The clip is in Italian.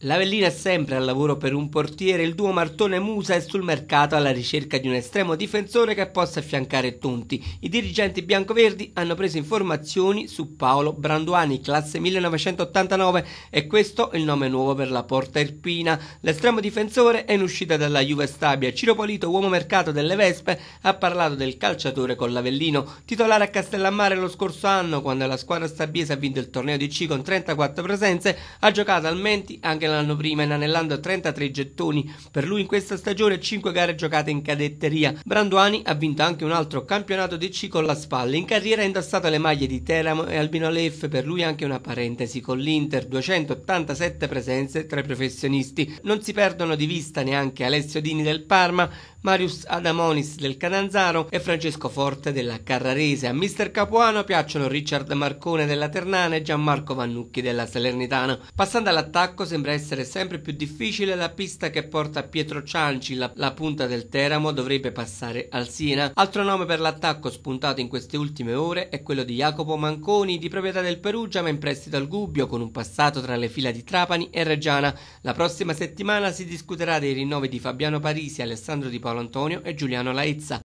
L'Avellino è sempre al lavoro per un portiere, il duo Martone Musa è sul mercato alla ricerca di un estremo difensore che possa affiancare Tonti. I dirigenti biancoverdi hanno preso informazioni su Paolo Branduani, classe 1989, e questo è il nome nuovo per la Porta Irpina. L'estremo difensore è in uscita dalla Juve Stabia. Ciro Polito, uomo mercato delle Vespe, ha parlato del calciatore con l'Avellino, titolare a Castellammare lo scorso anno quando la squadra stabiese ha vinto il torneo di C con 34 presenze, ha giocato al Menti anche che l'anno prima, inanellando 33 gettoni. Per lui in questa stagione 5 gare giocate in cadetteria. Branduani ha vinto anche un altro campionato DC con la Spalla. In carriera ha indossato le maglie di Teramo e Albino Leff, per lui anche una parentesi con l'Inter, 287 presenze tra i professionisti. Non si perdono di vista neanche Alessio Dini del Parma, Marius Adamonis del Cananzaro e Francesco Forte della Carrarese. A mister Capuano piacciono Richard Marcone della Ternana e Gianmarco Vannucchi della Salernitana. Passando all'attacco sembra essere sempre più difficile la pista che porta Pietro Cianci, la, la punta del Teramo, dovrebbe passare al Sina. Altro nome per l'attacco spuntato in queste ultime ore è quello di Jacopo Manconi, di proprietà del Perugia ma in prestito al Gubbio, con un passato tra le fila di Trapani e Reggiana. La prossima settimana si discuterà dei rinnovi di Fabiano Parisi, Alessandro Di Paolo Antonio e Giuliano Laizza.